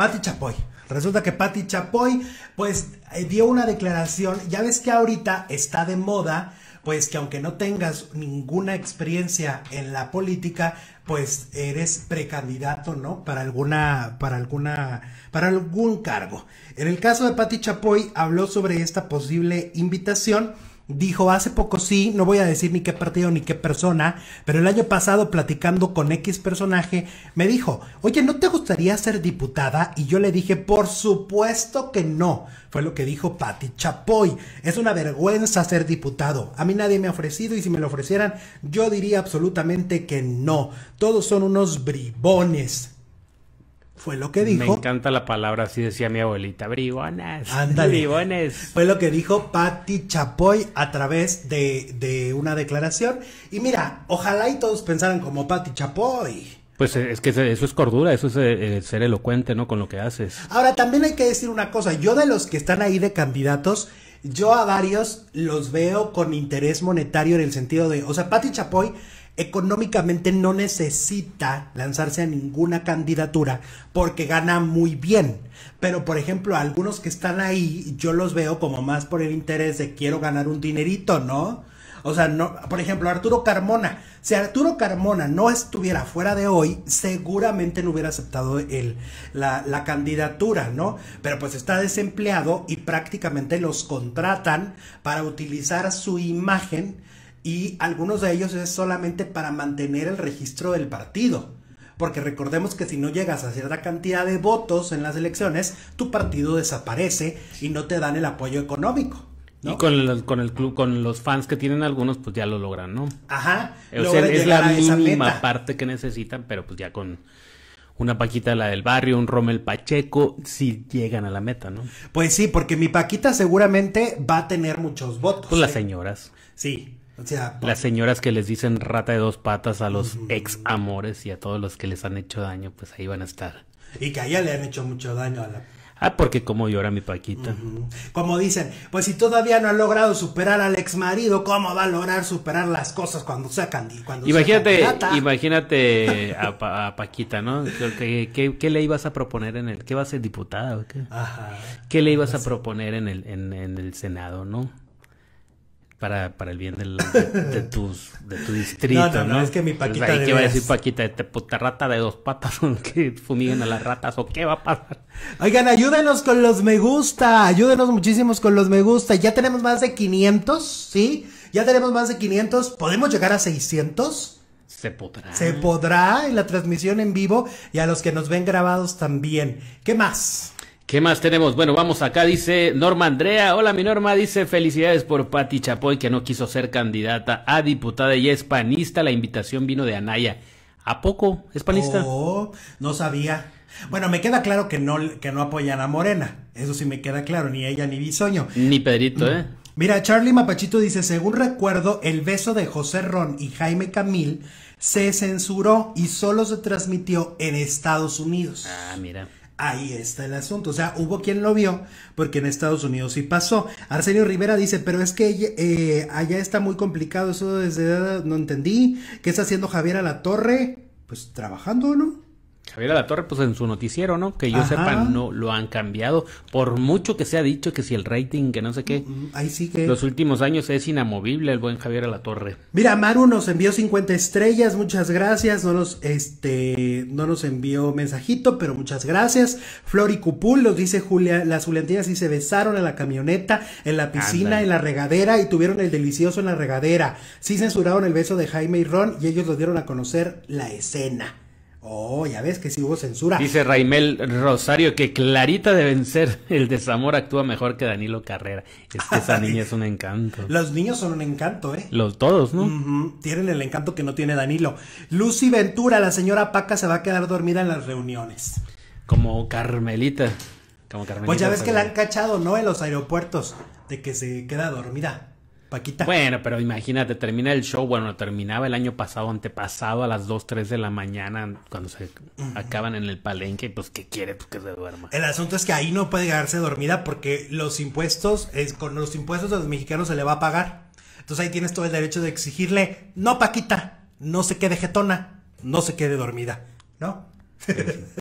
Patti Chapoy. Resulta que Patti Chapoy, pues, eh, dio una declaración. Ya ves que ahorita está de moda, pues, que aunque no tengas ninguna experiencia en la política, pues, eres precandidato, ¿no? Para alguna, para alguna, para algún cargo. En el caso de Patti Chapoy, habló sobre esta posible invitación dijo hace poco sí, no voy a decir ni qué partido ni qué persona, pero el año pasado platicando con X personaje, me dijo, oye, ¿no te gustaría ser diputada? Y yo le dije, por supuesto que no. Fue lo que dijo Patti Chapoy. Es una vergüenza ser diputado. A mí nadie me ha ofrecido y si me lo ofrecieran, yo diría absolutamente que no. Todos son unos bribones. Fue lo que dijo. Me encanta la palabra, así decía mi abuelita, Bribones. Anda, Bribones. Fue lo que dijo Patti Chapoy a través de, una declaración. Y mira, ojalá y todos pensaran como Patti Chapoy. Pues eh, es que eso es cordura, eso es eh, eh, ser elocuente, ¿no? Con lo que haces. Ahora, también hay que decir una cosa. Yo de los que están ahí de candidatos, yo a varios los veo con interés monetario en el sentido de, o sea, Patti Chapoy económicamente no necesita lanzarse a ninguna candidatura porque gana muy bien. Pero, por ejemplo, algunos que están ahí, yo los veo como más por el interés de quiero ganar un dinerito, ¿no? O sea, no, por ejemplo, Arturo Carmona. Si Arturo Carmona no estuviera fuera de hoy, seguramente no hubiera aceptado la, la, candidatura, ¿no? Pero pues está desempleado y prácticamente los contratan para utilizar su imagen y algunos de ellos es solamente para mantener el registro del partido. Porque recordemos que si no llegas a cierta cantidad de votos en las elecciones, tu partido desaparece y no te dan el apoyo económico. Y con el, con el club, con los fans que tienen algunos, pues ya lo logran, ¿no? Ajá. es la mínima parte que necesitan, pero pues ya con una Paquita la del barrio, un Rommel Pacheco, si llegan a la meta, ¿no? Pues sí, porque mi Paquita seguramente va a tener muchos votos. con pues, las señoras. Sí, las señoras que les dicen rata de dos patas a los ex amores y a todos los que les han hecho daño, pues ahí van a estar. Y que a le han hecho mucho daño a la Ah, porque como llora mi Paquita. Como dicen, pues si todavía no ha logrado superar al ex marido, ¿cómo va a lograr superar las cosas cuando sacan? Cuando imagínate, imagínate a, Paquita, ¿no? ¿Qué, le ibas a proponer en el, qué va a ser diputada qué? ¿Qué le ibas a pues proponer en el, en el Senado, no? para, para el bien de, tus, de tu distrito. No, no, es que mi pues Paquita. ¿Qué va a decir Paquita? ¿Te puta rata de dos patas? ¿Que fumiguen a las ratas? ¿O qué va a pasar? Oigan, ayúdenos con los me gusta. Ayúdenos muchísimos con los me gusta. Ya tenemos más de 500, ¿sí? Ya tenemos más de 500. ¿Podemos llegar a 600? Se podrá. Se podrá en la transmisión en vivo y a los que nos ven grabados también. ¿Qué más? ¿Qué más tenemos? Bueno, vamos acá, dice Norma Andrea. Hola, mi Norma, dice felicidades por Patti Chapoy, que no quiso ser candidata a diputada y es panista. La invitación vino de Anaya. ¿A poco? ¿Es panista? Oh, no sabía. Bueno, me queda claro que no, que no apoyan a Morena. Eso sí me queda claro, ni ella ni Bisoño. Ni Pedrito, ¿eh? Mira, Charlie Mapachito dice, según recuerdo, el beso de José Ron y Jaime Camil se censuró y solo se transmitió en Estados Unidos. Ah, mira. Ahí está el asunto. O sea, hubo quien lo vio, porque en Estados Unidos sí pasó. Arsenio Rivera dice, pero es que eh, allá está muy complicado, eso desde no entendí. ¿Qué está haciendo Javier a la torre? Pues trabajando, ¿no? Javier La Torre, pues en su noticiero, ¿no? Que yo sepa, no lo han cambiado. Por mucho que se ha dicho que si el rating, que no sé qué. Mm, mm, ahí sí que. Los últimos años es inamovible el buen Javier La Torre. Mira, Maru nos envió 50 estrellas, muchas gracias. No nos, este, no nos envió mensajito, pero muchas gracias. Flor y Cupul nos dice Julia, las Juliantinas sí se besaron en la camioneta, en la piscina, en la regadera y tuvieron el delicioso en la regadera. Sí censuraron el beso de Jaime y Ron y ellos lo dieron a conocer la escena. Oh, ya ves que sí hubo censura. Dice Raimel Rosario que Clarita de vencer el desamor actúa mejor que Danilo Carrera. Es que esa niña es un encanto. Los niños son un encanto, ¿eh? Los todos, ¿no? Tienen el encanto que no tiene Danilo. Lucy Ventura, la señora Paca se va a quedar dormida en las reuniones. Como Carmelita. Como Carmelita. Pues ya ves que la han cachado, ¿no? En los aeropuertos, de que se queda dormida. Paquita. Bueno, pero imagínate, termina el show, bueno, terminaba el año pasado, antepasado, a las 2, 3 de la mañana, cuando se acaban en el palenque, pues ¿qué quiere? Pues que se duerma. El asunto es que ahí no puede quedarse dormida porque los impuestos, es, con los impuestos a los mexicanos se le va a pagar. Entonces ahí tienes todo el derecho de exigirle, no Paquita, no se quede jetona, no se quede dormida, ¿no?